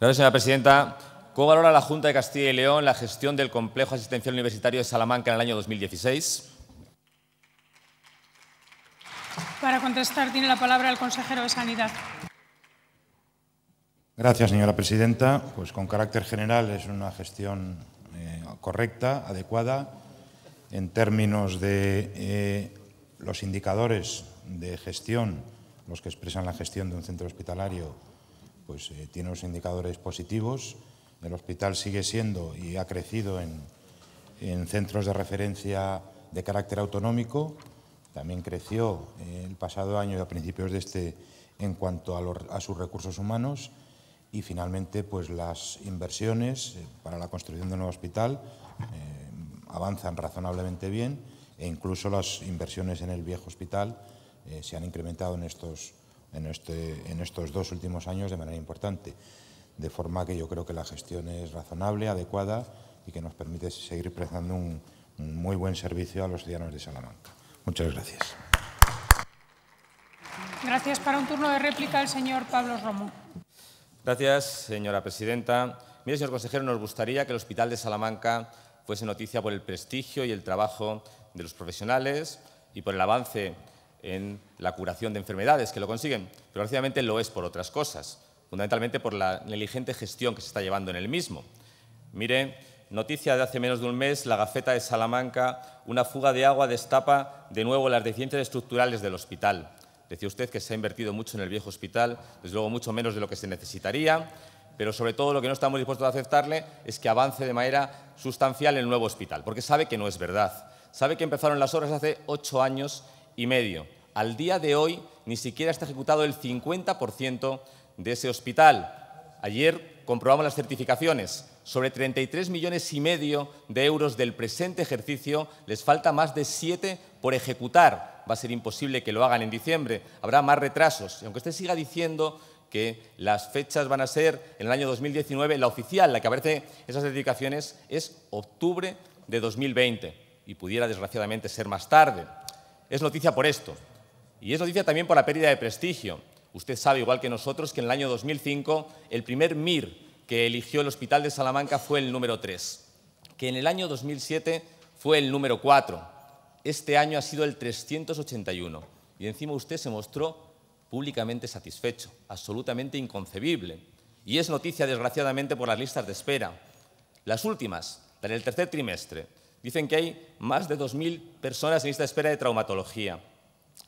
Gracias, señora presidenta. ¿Cómo valora la Junta de Castilla y León la gestión del complejo asistencial universitario de Salamanca en el año 2016? Para contestar tiene la palabra el consejero de Sanidad. Gracias, señora presidenta. Pues con carácter general es una gestión eh, correcta, adecuada, en términos de eh, los indicadores de gestión, los que expresan la gestión de un centro hospitalario pues eh, tiene unos indicadores positivos. El hospital sigue siendo y ha crecido en, centros de referencia de carácter autonómico. También creció eh, el pasado año y a principios de este en cuanto a, sus recursos humanos. Y finalmente, pues las inversiones eh, para la construcción del nuevo hospital avanzan razonablemente bien e incluso las inversiones en el viejo hospital se han incrementado en estos en, este, en estos dos últimos años de manera importante. De forma que yo creo que la gestión es razonable, adecuada y que nos permite seguir prestando un, muy buen servicio a los ciudadanos de Salamanca. Muchas gracias. Gracias. Para un turno de réplica, el señor Pablo Romo. Gracias, señora presidenta. Mire, señor consejero, nos gustaría que el Hospital de Salamanca fuese noticia por el prestigio y el trabajo de los profesionales y por el avance en la curación de enfermedades que lo consiguen, pero básicamente lo es por otras cosas, fundamentalmente por la negligente gestión que se está llevando en el mismo. Mire, noticia de hace menos de un mes, la Gafeta de Salamanca, una fuga de agua destapa de nuevo las deficiencias estructurales del hospital. Decía usted que se ha invertido mucho en el viejo hospital, desde luego mucho menos de lo que se necesitaría, pero sobre todo lo que no estamos dispuestos a aceptarle es que avance de manera sustancial el nuevo hospital, porque sabe que no es verdad. Sabe que empezaron las obras hace ocho años y medio. Al día de hoy ni siquiera está ejecutado el 50% de ese hospital. Ayer comprobamos las certificaciones. Sobre 33 millones y medio de euros del presente ejercicio, les falta más de siete por ejecutar. Va a ser imposible que lo hagan en diciembre. Habrá más retrasos. Y aunque usted siga diciendo que las fechas van a ser en el año 2019, la oficial, la que aparece esas certificaciones, es octubre de 2020 y pudiera desgraciadamente ser más tarde es noticia por esto. Y es noticia también por la pérdida de prestigio. Usted sabe, igual que nosotros, que en el año 2005 el primer MIR que eligió el Hospital de Salamanca fue el número 3, que en el año 2007 fue el número 4. Este año ha sido el 381. Y encima usted se mostró públicamente satisfecho, absolutamente inconcebible. Y es noticia, desgraciadamente, por las listas de espera. Las últimas, para el tercer trimestre, Dicen que hay más de 2.000 personas en lista de espera de traumatología,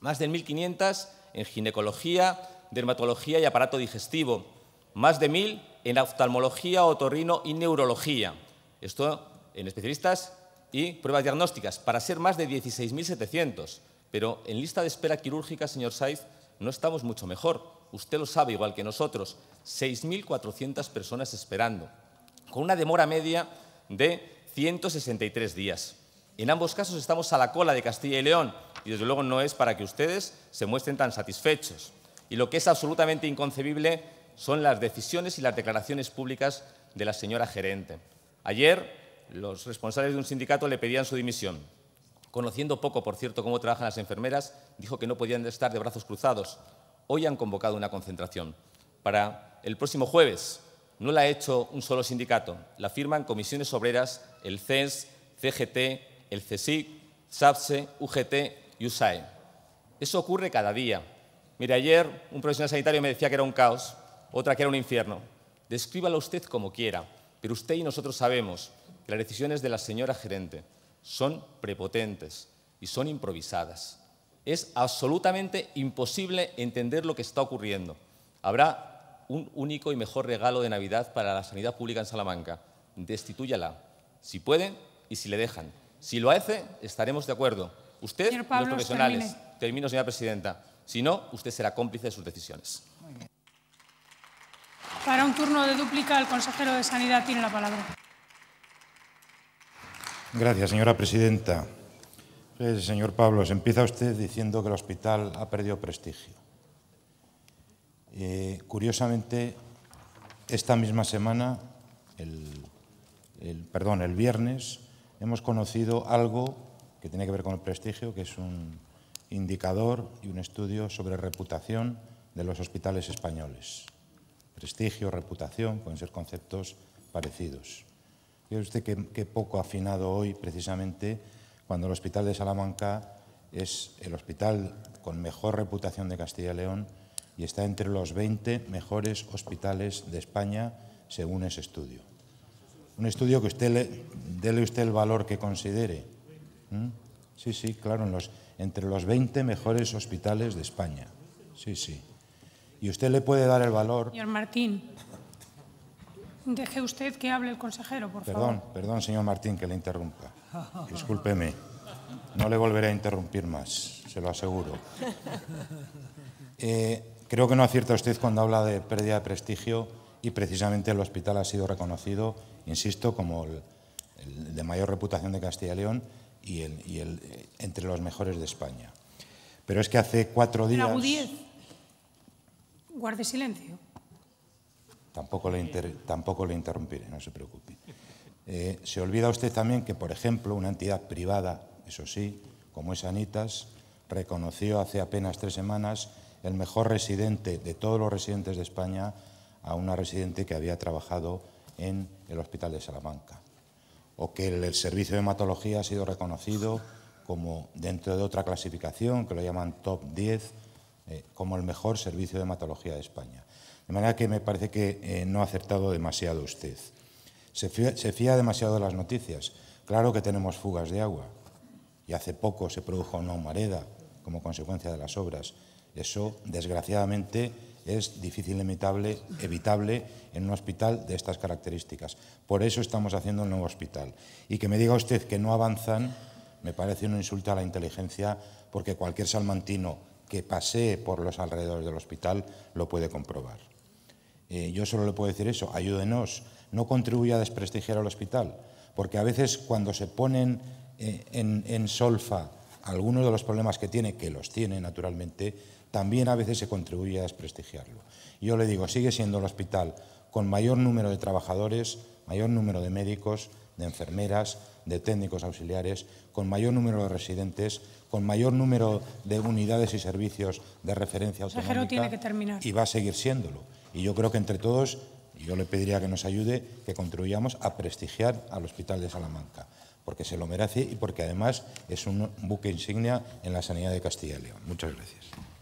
más de 1.500 en ginecología, dermatología y aparato digestivo, más de 1.000 en oftalmología, otorrino y neurología. Esto en especialistas y pruebas diagnósticas, para ser más de 16.700. Pero en lista de espera quirúrgica, señor Saiz, no estamos mucho mejor. Usted lo sabe igual que nosotros. 6.400 personas esperando, con una demora media de 163 días. En ambos casos estamos a la cola de Castilla y León y desde luego no es para que ustedes se muestren tan satisfechos. Y lo que es absolutamente inconcebible son las decisiones y las declaraciones públicas de la señora gerente. Ayer los responsables de un sindicato le pedían su dimisión. Conociendo poco, por cierto, cómo trabajan las enfermeras, dijo que no podían estar de brazos cruzados. Hoy han convocado una concentración para el próximo jueves, no la ha hecho un solo sindicato, la firman comisiones obreras, el CENS, CGT, el CSIC, SAPSE, UGT y USAE. Eso ocurre cada día. Mire, ayer un profesional sanitario me decía que era un caos, otra que era un infierno. Descríbalo usted como quiera, pero usted y nosotros sabemos que las decisiones de la señora gerente son prepotentes y son improvisadas. Es absolutamente imposible entender lo que está ocurriendo. Habrá un único y mejor regalo de Navidad para la sanidad pública en Salamanca. Destitúyala, si pueden y si le dejan. Si lo hace, estaremos de acuerdo. Usted y los profesionales. Termino, señora presidenta. Si no, usted será cómplice de sus decisiones. Para un turno de dúplica, el consejero de Sanidad tiene la palabra. Gracias, señora presidenta. Pues, señor Pablos, empieza usted diciendo que el hospital ha perdido prestigio. Eh, curiosamente, esta misma semana, el, perdón, el viernes, hemos conocido algo que tiene que ver con el prestigio, que es un indicador y un estudio sobre reputación de los hospitales españoles. Prestigio, reputación, pueden ser conceptos parecidos. Fíjese usted que, poco afinado hoy, precisamente, cuando el Hospital de Salamanca es el hospital con mejor reputación de Castilla y León, y está entre los 20 mejores hospitales de España según ese estudio. Un estudio que usted le, dele usted el valor que considere. Sí, sí, claro, entre los 20 mejores hospitales de España. Sí, sí. Y usted le puede dar el valor. Señor Martín, deje usted que hable el consejero, por perdón, favor. Perdón, señor Martín, que le interrumpa. Discúlpeme. No le volveré a interrumpir más, se lo aseguro. Eh, creo que no acierta usted cuando habla de pérdida de prestigio y precisamente el hospital ha sido reconocido, insisto, como el, de mayor reputación de Castilla y León y, el, eh, entre los mejores de España. Pero es que hace cuatro días... guarde silencio. Tampoco le, tampoco le interrumpiré, no se preocupe. Eh, se olvida usted también que, por ejemplo, una entidad privada, eso sí, como es Anitas, reconoció hace apenas tres semanas el mejor residente de todos los residentes de España a una residente que había trabajado en el Hospital de Salamanca. O que el, servicio de hematología ha sido reconocido como, dentro de otra clasificación que lo llaman top 10, eh, como el mejor servicio de hematología de España. De manera que me parece que eh, no ha acertado demasiado usted. Se fía, demasiado de las noticias. Claro que tenemos fugas de agua y hace poco se produjo una humareda como consecuencia de las obras eso, desgraciadamente, es difícil evitable, evitable en un hospital de estas características. Por eso estamos haciendo un nuevo hospital. Y que me diga usted que no avanzan, me parece una insulta a la inteligencia, porque cualquier salmantino que pasee por los alrededores del hospital lo puede comprobar. Eh, yo solo le puedo decir eso, ayúdenos, no contribuya a desprestigiar al hospital, porque a veces cuando se ponen eh, en solfa algunos de los problemas que tiene, que los tiene naturalmente, también a veces se contribuye a desprestigiarlo. Yo le digo, sigue siendo el hospital con mayor número de trabajadores, mayor número de médicos, de enfermeras, de técnicos auxiliares, con mayor número de residentes, con mayor número de unidades y servicios de referencia autonómica. Tiene que terminar. Y va a seguir siéndolo. Y yo creo que entre todos, yo le pediría que nos ayude, que contribuyamos a prestigiar al Hospital de Salamanca, porque se lo merece y porque además es un buque insignia en la sanidad de Castilla y León. Muchas gracias.